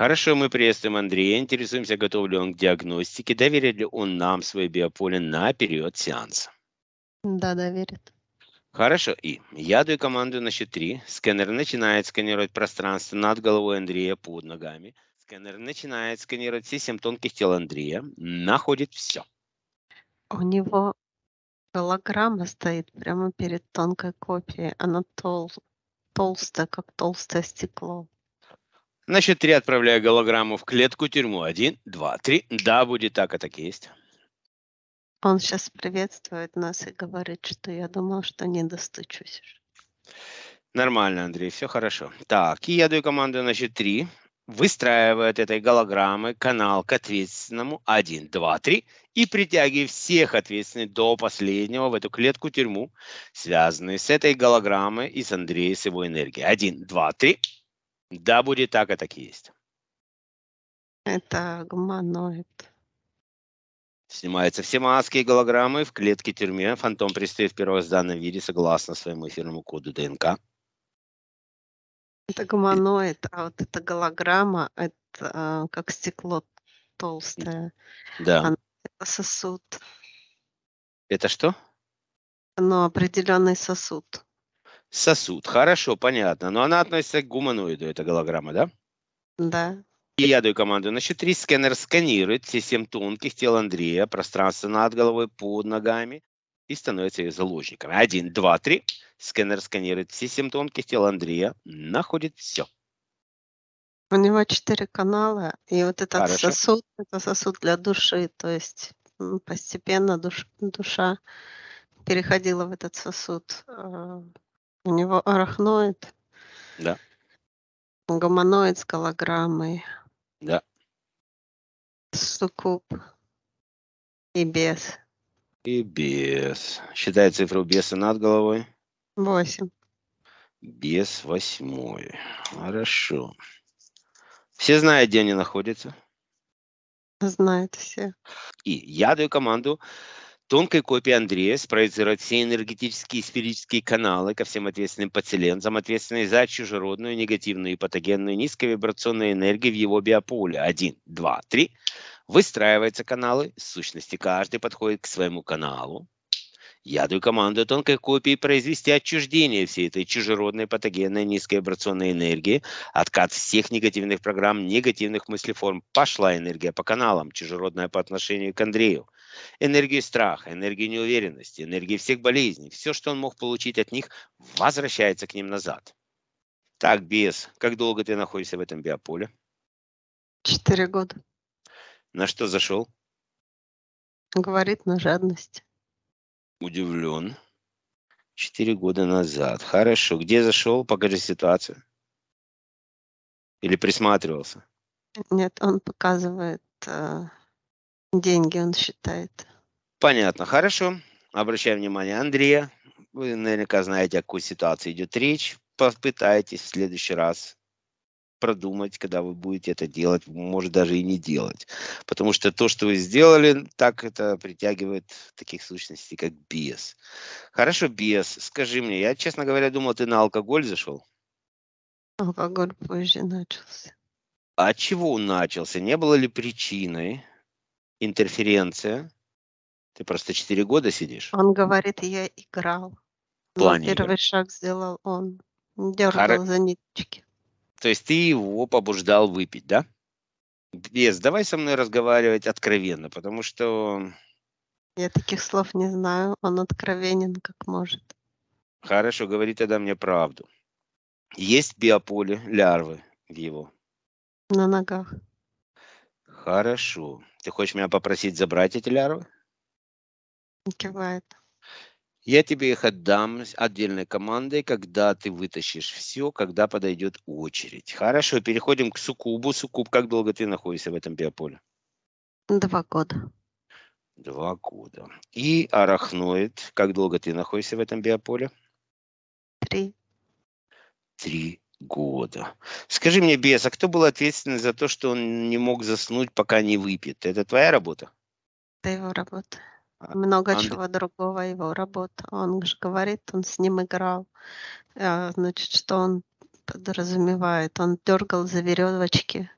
Хорошо, мы приветствуем Андрея, интересуемся, готов ли он к диагностике, доверит ли он нам свое биополе на период сеанса. Да, доверит. Хорошо, и я даю команду на счет 3. Сканер начинает сканировать пространство над головой Андрея под ногами. Сканер начинает сканировать все семь тонких тел Андрея, находит все. У него голограмма стоит прямо перед тонкой копией. Она тол толстая, как толстое стекло. На счет три отправляю голограмму в клетку тюрьму. Один, два, три. Да, будет так, а так и есть. Он сейчас приветствует нас и говорит, что я думал, что не достучусь. Нормально, Андрей, все хорошо. Так, и я даю команду на счет 3. Выстраивает этой голограммы канал к ответственному Один, два, три. и притягивая всех ответственных до последнего в эту клетку-тюрьму, связанные с этой голограммой и с Андреем, с его энергией. Один, два, три. Да, будет так, а так и есть. Это гуманоид. Снимаются все маски и голограммы. В клетке тюрьме фантом пристает в данном виде согласно своему эфирному коду ДНК. Это гуманоид, а вот эта голограмма, это а, как стекло толстое. Да. это сосуд. Это что? Но ну, определенный сосуд сосуд. Хорошо, понятно. Но она относится к гуманоиду, эта голограмма, да? Да. И я даю команду значит три сканера сканирует все семь тонких тел Андрея, пространство над головой, под ногами и становится ее заложниками. Один, два, три. Сканер сканирует все семь тонких тел Андрея, находит все. У него четыре канала, и вот этот Хорошо. сосуд, это сосуд для души, то есть постепенно душ, душа переходила в этот сосуд. Э, у него арахноид. Да. Гомоноид с голограммой. Да. Суккуб. И без. И без. Считай цифру беса над головой. Восемь. Без восьмой. Хорошо. Все знают, где они находятся? Знают все. И я даю команду тонкой копии Андрея спроецировать все энергетические и сферические каналы ко всем ответственным пациентам, ответственные за чужеродную, негативную и патогенную низковибрационную энергию в его биополе. Один, два, три. Выстраиваются каналы, в сущности каждый подходит к своему каналу. Я даю команду тонкой копии произвести отчуждение всей этой чужеродной патогенной низкой вибрационной энергии, откат всех негативных программ, негативных мыслеформ. Пошла энергия по каналам, чужеродная по отношению к Андрею. Энергию страха, энергию неуверенности, энергию всех болезней, все, что он мог получить от них, возвращается к ним назад. Так, без, как долго ты находишься в этом биополе? Четыре года. На что зашел? Говорит на жадность. Удивлен. Четыре года назад. Хорошо. Где зашел? Покажи ситуацию. Или присматривался? Нет, он показывает э, Деньги он считает. Понятно, хорошо. Обращаем внимание Андрея. Вы наверняка знаете, о какой ситуации идет речь. Попытайтесь в следующий раз продумать, когда вы будете это делать, может даже и не делать. Потому что то, что вы сделали, так это притягивает таких сущностей, как бес. Хорошо, бес, скажи мне, я, честно говоря, думал, ты на алкоголь зашел? Алкоголь позже начался. А чего он начался? Не было ли причиной? интерференция. Ты просто 4 года сидишь. Он говорит, я играл. Плане первый игры. шаг сделал он. Дергал Хар... за ниточки. То есть ты его побуждал выпить, да? Без, давай со мной разговаривать откровенно, потому что... Я таких слов не знаю. Он откровенен, как может. Хорошо, говори тогда мне правду. Есть биополе, лярвы в его? На ногах. Хорошо. Ты хочешь меня попросить забрать эти лярвы? Кивает. Я тебе их отдам отдельной командой, когда ты вытащишь все, когда подойдет очередь. Хорошо, переходим к сукубу. Сукуб, как долго ты находишься в этом биополе? Два года. Два года. И арахноид, как долго ты находишься в этом биополе? Три. Три года. Скажи мне, Бес, а кто был ответственен за то, что он не мог заснуть, пока не выпьет? Это твоя работа? Это его работа. А, Много Анд... чего другого его работа. Он же говорит, он с ним играл. А, значит, что он подразумевает? Он дергал за веревочки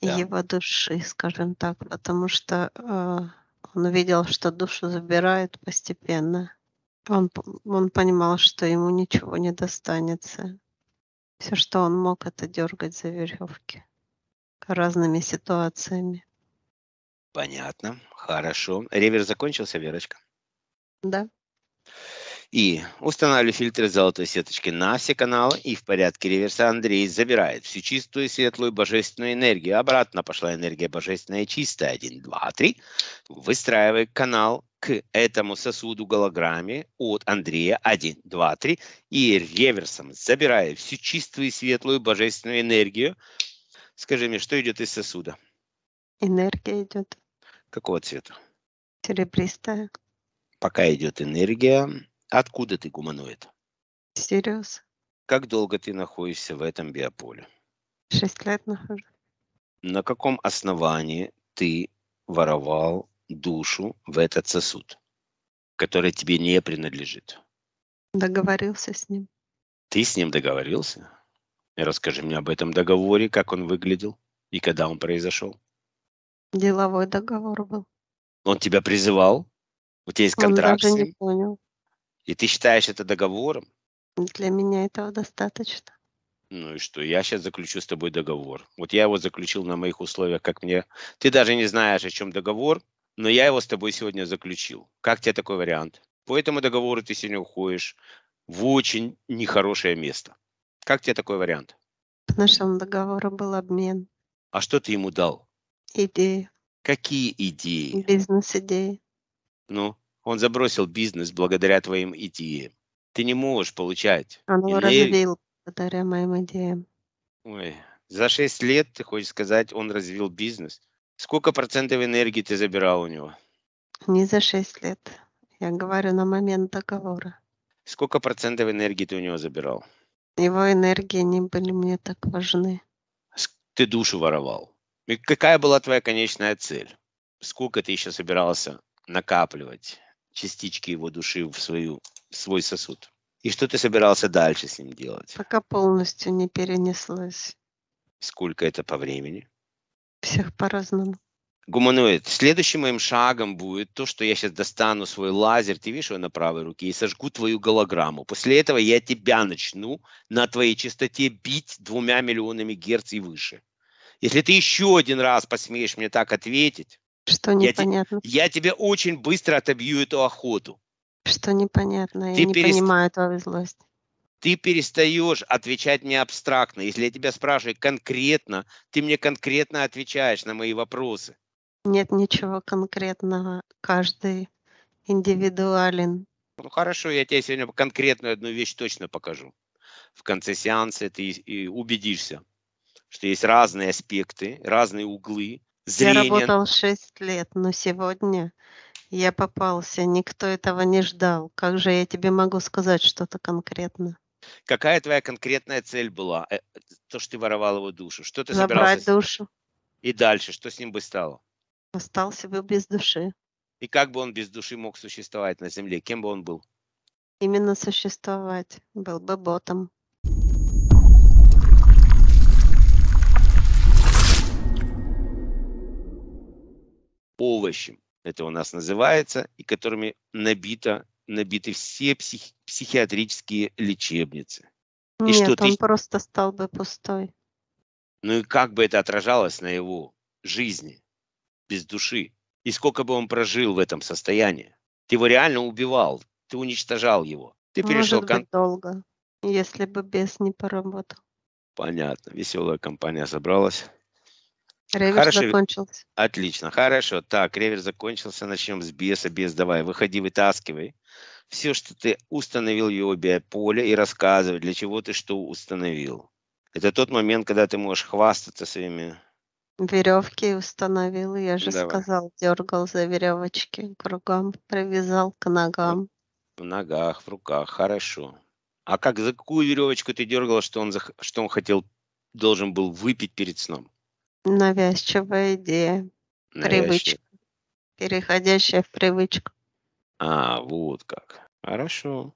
да. его души, скажем так, потому что э, он видел, что душу забирают постепенно. Он, он понимал, что ему ничего не достанется. Все, что он мог, это дергать за веревки разными ситуациями. Понятно, хорошо. Ревер закончился, Верочка? Да. И устанавливаю фильтры золотой сеточки на все каналы. И в порядке реверса Андрей забирает всю чистую, светлую, божественную энергию. Обратно пошла энергия божественная чистая. Один, два, три. Выстраивай канал к этому сосуду голограмме от Андрея 1, 2, 3 и реверсом, забирая всю чистую и светлую божественную энергию. Скажи мне, что идет из сосуда? Энергия идет. Какого цвета? Серебристая. Пока идет энергия. Откуда ты гуманоид? Сириус. Как долго ты находишься в этом биополе? Шесть лет нахожусь. На каком основании ты воровал душу в этот сосуд, который тебе не принадлежит. Договорился с ним. Ты с ним договорился? Расскажи мне об этом договоре, как он выглядел и когда он произошел. Деловой договор был. Он тебя призывал? У тебя есть контракт он даже не понял. И ты считаешь это договором? Для меня этого достаточно. Ну и что? Я сейчас заключу с тобой договор. Вот я его заключил на моих условиях, как мне. Ты даже не знаешь, о чем договор, но я его с тобой сегодня заключил. Как тебе такой вариант? По этому договору ты сегодня уходишь в очень нехорошее место. Как тебе такой вариант? По нашему договору был обмен. А что ты ему дал? Идеи. Какие идеи? Бизнес-идеи. Ну, он забросил бизнес благодаря твоим идеям. Ты не можешь получать. Он его Иные... развил благодаря моим идеям. Ой, за шесть лет, ты хочешь сказать, он развил бизнес? Сколько процентов энергии ты забирал у него? Не за 6 лет. Я говорю на момент договора. Сколько процентов энергии ты у него забирал? Его энергии не были мне так важны. Ты душу воровал. И какая была твоя конечная цель? Сколько ты еще собирался накапливать частички его души в свою, в свой сосуд? И что ты собирался дальше с ним делать? Пока полностью не перенеслось. Сколько это по времени? всех по-разному гуманоид. Следующим моим шагом будет то, что я сейчас достану свой лазер, ты видишь его на правой руке, и сожгу твою голограмму. После этого я тебя начну на твоей частоте бить двумя миллионами герц и выше. Если ты еще один раз посмеешь мне так ответить, что непонятно. Я, я тебе очень быстро отобью эту охоту. Что непонятно, я ты не понимаю твою злость ты перестаешь отвечать мне абстрактно. Если я тебя спрашиваю конкретно, ты мне конкретно отвечаешь на мои вопросы. Нет ничего конкретного. Каждый индивидуален. Ну хорошо, я тебе сегодня конкретную одну вещь точно покажу. В конце сеанса ты и убедишься, что есть разные аспекты, разные углы. Зрения. Я работал 6 лет, но сегодня я попался, никто этого не ждал. Как же я тебе могу сказать что-то конкретно? Какая твоя конкретная цель была? Э, то, что ты воровал его душу. Что ты Забрать собирался? душу. И дальше, что с ним бы стало? Остался бы без души. И как бы он без души мог существовать на Земле? Кем бы он был? Именно существовать. Был бы ботом. Овощем это у нас называется, и которыми набито набиты все псих, психиатрические лечебницы. И Нет, что он ты... просто стал бы пустой. Ну и как бы это отражалось на его жизни без души? И сколько бы он прожил в этом состоянии? Ты его реально убивал, ты уничтожал его. Ты Может перешел быть, кон... долго, если бы бес не поработал. Понятно, веселая компания собралась. Ревер Хорошо. закончился. Отлично, хорошо. Так, ревер закончился, начнем с беса. Бес давай, выходи, вытаскивай все, что ты установил его биополе и рассказывать, для чего ты что установил. Это тот момент, когда ты можешь хвастаться своими... Веревки установил, я же Давай. сказал, дергал за веревочки, к рукам привязал, к ногам. В ногах, в руках, хорошо. А как, за какую веревочку ты дергал, что он, что он хотел, должен был выпить перед сном? Навязчивая идея, Навязчивая. привычка, переходящая в привычку. А, вот как. Хорошо.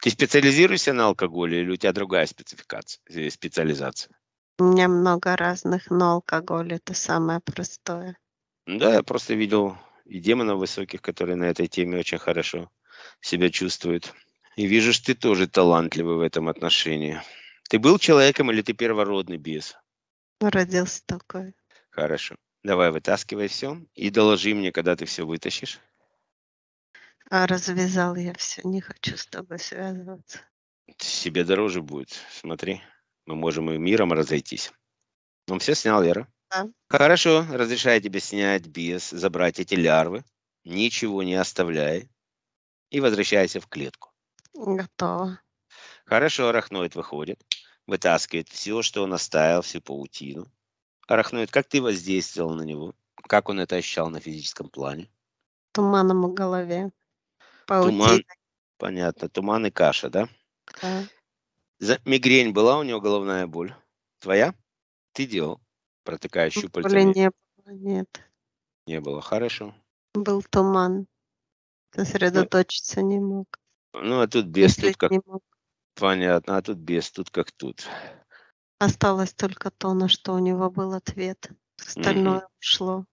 Ты специализируешься на алкоголе или у тебя другая спецификация, э, специализация? У меня много разных, но алкоголь это самое простое. Да, я просто видел и демонов высоких, которые на этой теме очень хорошо себя чувствуют. И вижу, что ты тоже талантливый в этом отношении. Ты был человеком или ты первородный бес? Родился такой. Хорошо. Давай вытаскивай все и доложи мне, когда ты все вытащишь. А, развязал я все, не хочу с тобой связываться. Себе дороже будет, смотри. Мы можем и миром разойтись. Ну, все снял, Лера. Да. Хорошо, разрешаю тебе снять без, забрать эти лярвы. Ничего не оставляй. И возвращайся в клетку. Готово. Хорошо, арахноид выходит, вытаскивает все, что он оставил, всю паутину. Арахноид, как ты воздействовал на него? Как он это ощущал на физическом плане? Туманом в голове. Паутина. Туман, понятно, туман и каша, да? Да. За... Мигрень была у него головная боль? Твоя? Ты делал протыкая ну, щупальцами? Боли не было, нет. Не было, хорошо. Был туман. Ну, Сосредоточиться ну, не мог. Ну, а тут без, тут как... Понятно, а тут без, тут как тут. Осталось только то, на что у него был ответ. Остальное угу. ушло.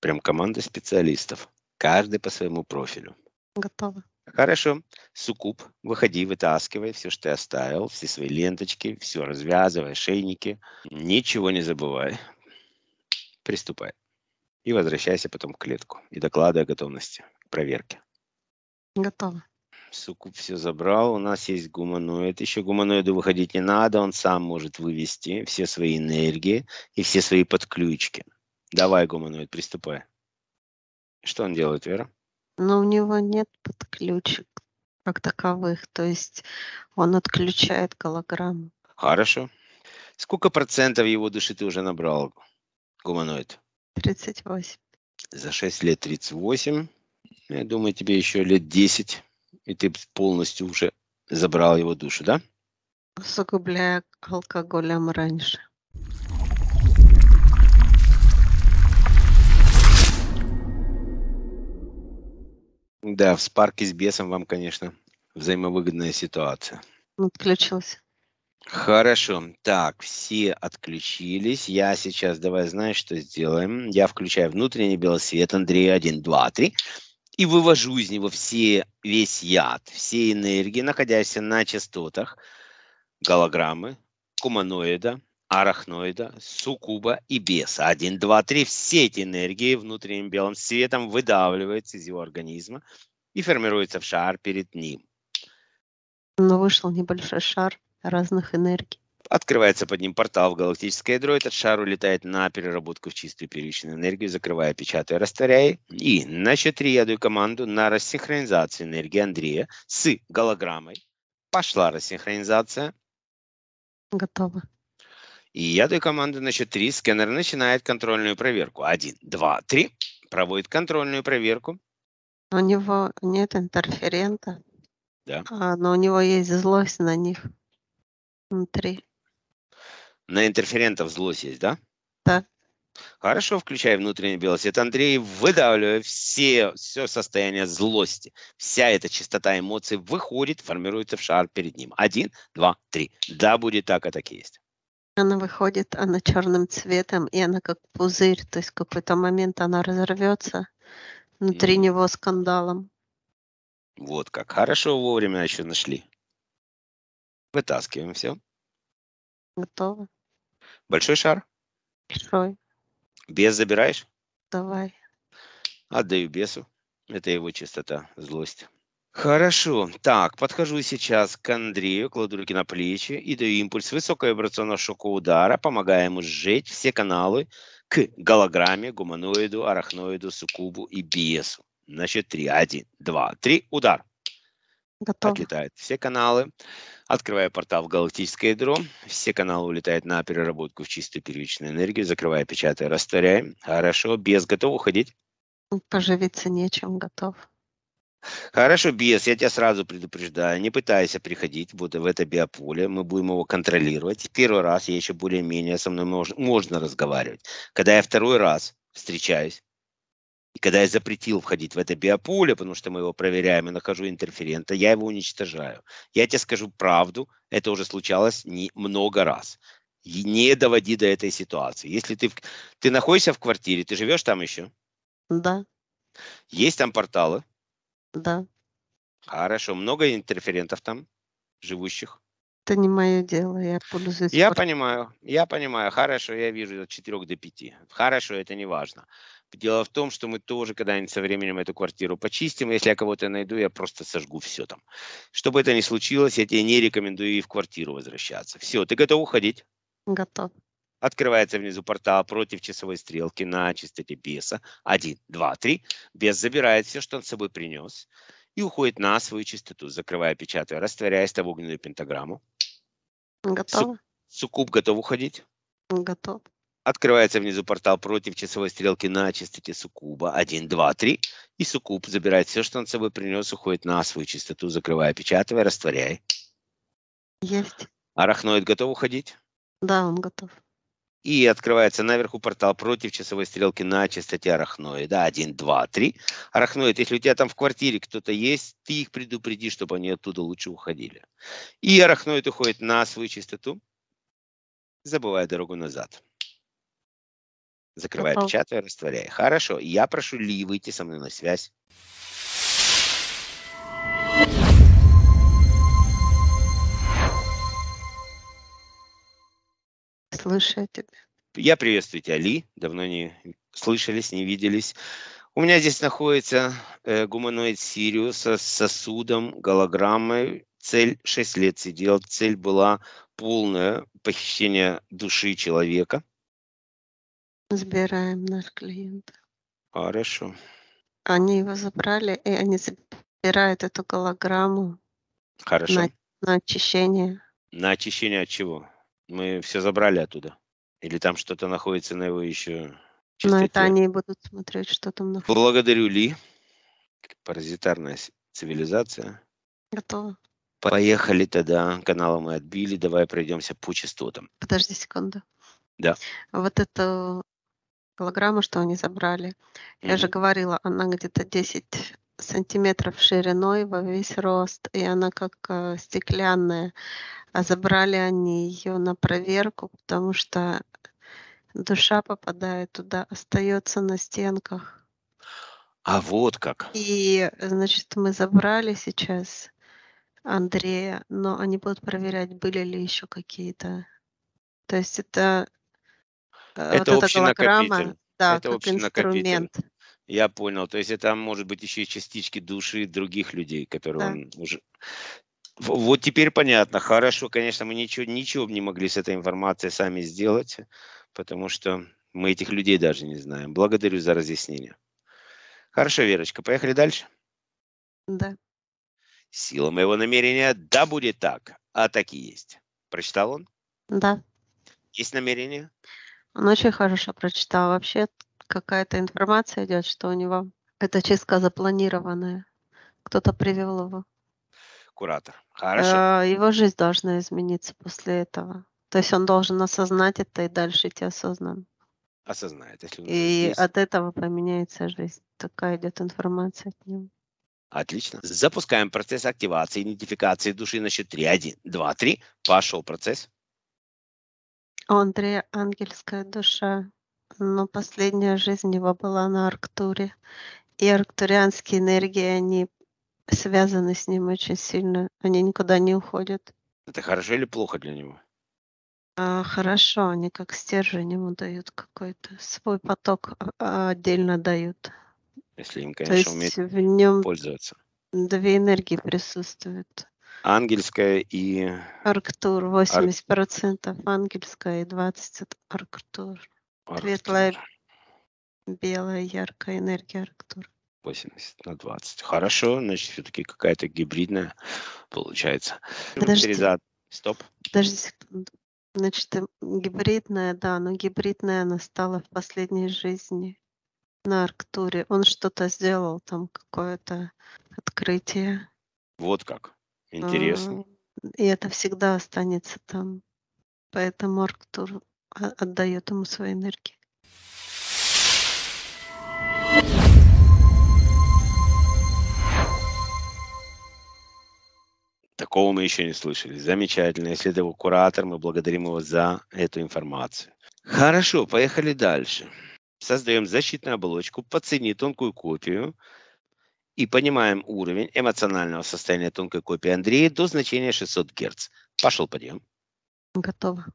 Прям команда специалистов. Каждый по своему профилю. Готово. Хорошо. Суккуб. Выходи, вытаскивай все, что ты оставил, все свои ленточки, все развязывай, шейники. Ничего не забывай. Приступай. И возвращайся потом к клетку. И докладывай о готовности проверке. Готово. Суккуб все забрал. У нас есть гуманоид. Еще гуманоиду выходить не надо. Он сам может вывести все свои энергии и все свои подключки. Давай, гуманоид, приступай. Что он делает, Вера? но у него нет подключек как таковых, то есть он отключает голограмму. Хорошо. Сколько процентов его души ты уже набрал, гуманоид? 38. За 6 лет 38. Ну, я думаю, тебе еще лет 10, и ты полностью уже забрал его душу, да? Усугубляя алкоголем раньше. Да, в спарке с бесом вам, конечно, взаимовыгодная ситуация. Отключился. Хорошо. Так, все отключились. Я сейчас, давай, знаешь, что сделаем? Я включаю внутренний белосвет Андрей Андрея 1, 2, 3 и вывожу из него все, весь яд, все энергии, находящиеся на частотах голограммы, куманоида, арахноида, Сукуба и беса. Один, два, три. Все эти энергии внутренним белым светом выдавливаются из его организма и формируется в шар перед ним. Но ну, вышел небольшой шар разных энергий. Открывается под ним портал в галактическое ядро. Этот шар улетает на переработку в чистую первичную энергию, закрывая, печатая, растворяя. И на счет три я даю команду на рассинхронизацию энергии Андрея с голограммой. Пошла рассинхронизация. Готово. И я даю команду на счет 3. Сканер начинает контрольную проверку. Один, два, три. Проводит контрольную проверку. У него нет интерферента. Да. А, но у него есть злость на них внутри. На интерферентов злость есть, да? Да. Хорошо, включай внутренний белый свет. Андрей, выдавливая все, все состояние злости, вся эта частота эмоций выходит, формируется в шар перед ним. Один, два, три. Да, будет так, а так и есть. Она выходит, она черным цветом, и она как пузырь, то есть в какой-то момент она разорвется внутри mm. него скандалом. Вот как. Хорошо вовремя еще нашли. Вытаскиваем все. Готово. Большой шар? Большой. Бес забираешь? Давай. Отдаю бесу. Это его чистота, злость. Хорошо. Так, подхожу сейчас к Андрею, кладу руки на плечи и даю импульс высоковибрационного шока удара, помогая ему сжечь все каналы к голограмме, гуманоиду, арахноиду, суккубу и биесу. Значит, три. Один, два, три. Удар. Готов. Отлетают все каналы. открывая портал в галактическое ядро. Все каналы улетают на переработку в чистую первичную энергию. Закрываю, печатаю, растворяем. Хорошо. Без готов уходить? Поживиться нечем, готов. Хорошо, Бес, я тебя сразу предупреждаю, не пытайся приходить вот в это биополе, мы будем его контролировать. Первый раз я еще более-менее со мной можно, можно разговаривать. Когда я второй раз встречаюсь, и когда я запретил входить в это биополе, потому что мы его проверяем и нахожу интерферента, я его уничтожаю. Я тебе скажу правду, это уже случалось не, много раз. И не доводи до этой ситуации. Если ты, ты находишься в квартире, ты живешь там еще? Да. Есть там порталы? Да. Хорошо. Много интерферентов там, живущих? Это не мое дело, я пользуюсь... Я понимаю, я понимаю. Хорошо, я вижу от 4 до 5. Хорошо, это не важно. Дело в том, что мы тоже когда-нибудь со временем эту квартиру почистим. Если я кого-то найду, я просто сожгу все там. Чтобы это не случилось, я тебе не рекомендую и в квартиру возвращаться. Все, ты готов уходить? Готов. Открывается внизу портал против часовой стрелки на чистоте беса. 1, 2, 3. Бес забирает все, что он с собой принес, и уходит на свою чистоту, закрывая, печатая, растворяясь в огненную пентаграмму. Готов. Сукуб готов уходить? Готов. Открывается внизу портал против часовой стрелки на чистоте Сукуба. 1, 2, 3. И Сукуб забирает все, что он с собой принес, уходит на свою чистоту, закрывая, печатывая, растворяя. Есть. Арахноид готов уходить? Да, он готов. И открывается наверху портал против часовой стрелки на частоте арахноида. 1, 2, 3. Арахноид, если у тебя там в квартире кто-то есть, ты их предупреди, чтобы они оттуда лучше уходили. И арахноид уходит на свою частоту, забывая дорогу назад. Закрывая, печатая, растворяя. Хорошо. Я прошу Ли выйти со мной на связь. слушаю тебя. Я приветствую тебя, Ли. Давно не слышались, не виделись. У меня здесь находится э, гуманоид Сириуса с сосудом, голограммой. Цель 6 лет сидел. Цель была полное похищение души человека. Забираем наш клиент. Хорошо. Они его забрали, и они забирают эту голограмму. Хорошо. На, на очищение. На очищение от чего? Мы все забрали оттуда. Или там что-то находится на его еще частоте. Но это они будут смотреть, что там находится. Благодарю Ли. Паразитарная цивилизация. Готово. Поехали тогда. Каналы мы отбили. Давай пройдемся по частотам. Подожди секунду. Да. Вот эту голограмму, что они забрали, mm-hmm. я же говорила, она где-то 10 сантиметров шириной во весь рост, и она как э, стеклянная. А забрали они ее на проверку, потому что душа попадает туда, остается на стенках. А вот как. И, значит, мы забрали сейчас Андрея, но они будут проверять, были ли еще какие-то. То есть это, э, это вот эта голограмма, да, это как инструмент. Накопитель. Я понял. То есть это может быть еще и частички души других людей, которые да. он уже... Вот теперь понятно. Хорошо, конечно, мы ничего, ничего не могли с этой информацией сами сделать, потому что мы этих людей даже не знаем. Благодарю за разъяснение. Хорошо, Верочка, поехали дальше. Да. Сила моего намерения, да будет так, а так и есть. Прочитал он? Да. Есть намерение? Он очень хорошо прочитал. Вообще какая-то информация идет, что у него эта чистка запланированная. Кто-то привел его. Куратор. Хорошо. Э, его жизнь должна измениться после этого. То есть он должен осознать это и дальше идти осознанно. Осознает, если И есть. от этого поменяется жизнь. Такая идет информация от него. Отлично. Запускаем процесс активации, идентификации души на счет 3. 1, 2, 3. Пошел процесс. Он ангельская душа но последняя жизнь его была на Арктуре. И арктурианские энергии, они связаны с ним очень сильно. Они никуда не уходят. Это хорошо или плохо для него? А, хорошо, они как стержень ему дают какой-то свой поток а, а, отдельно дают. Если им, конечно, То есть умеет в нем пользоваться. Две энергии присутствуют. Ангельская и... Арктур, 80% Ар... ангельская и 20% Арктур. Арктур. Светлая, белая, яркая энергия Арктура. 80 на 20. Хорошо, значит, все-таки какая-то гибридная получается. Подожди. Стоп. Подожди секунду. Значит, эм, гибридная, да, но гибридная она стала в последней жизни на Арктуре. Он что-то сделал, там какое-то открытие. Вот как. А, Интересно. И это всегда останется там. Поэтому Арктур а, отдает ему свою энергию. Такого мы еще не слышали. Замечательно. Если это его куратор, мы благодарим его за эту информацию. Хорошо, поехали дальше. Создаем защитную оболочку по цене тонкую копию и понимаем уровень эмоционального состояния тонкой копии Андрея до значения 600 Гц. Пошел подъем. Готова.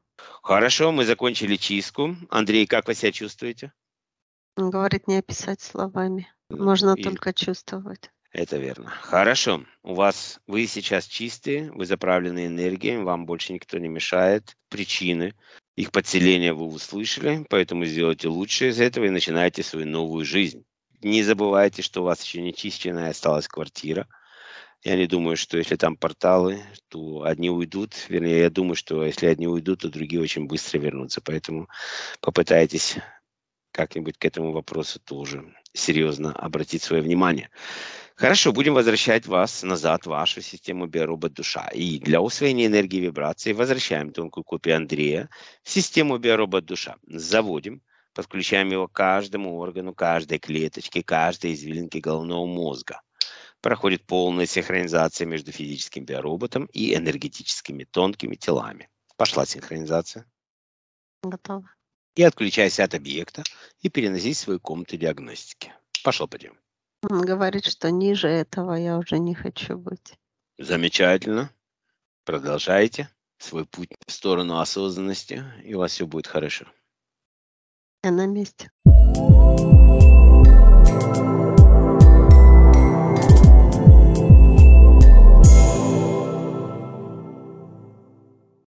Хорошо, мы закончили чистку. Андрей, как вы себя чувствуете? Говорит, не описать словами. Можно И... только чувствовать. Это верно. Хорошо. У вас вы сейчас чистые, вы заправлены энергией, вам больше никто не мешает. Причины их подселения вы услышали, поэтому сделайте лучше из этого и начинайте свою новую жизнь. Не забывайте, что у вас еще не чищенная осталась квартира. Я не думаю, что если там порталы, то одни уйдут. Вернее, я думаю, что если одни уйдут, то другие очень быстро вернутся. Поэтому попытайтесь как-нибудь к этому вопросу тоже серьезно обратить свое внимание. Хорошо, будем возвращать вас назад, в вашу систему биоробот душа. И для усвоения энергии вибрации возвращаем тонкую копию Андрея в систему биоробот душа. Заводим, подключаем его к каждому органу, каждой клеточке, каждой извилинке головного мозга проходит полная синхронизация между физическим биороботом и энергетическими тонкими телами. Пошла синхронизация. Готово. И отключайся от объекта и переносись в свою комнату диагностики. Пошел подъем. Он говорит, что ниже этого я уже не хочу быть. Замечательно. Продолжайте свой путь в сторону осознанности, и у вас все будет хорошо. Я на месте.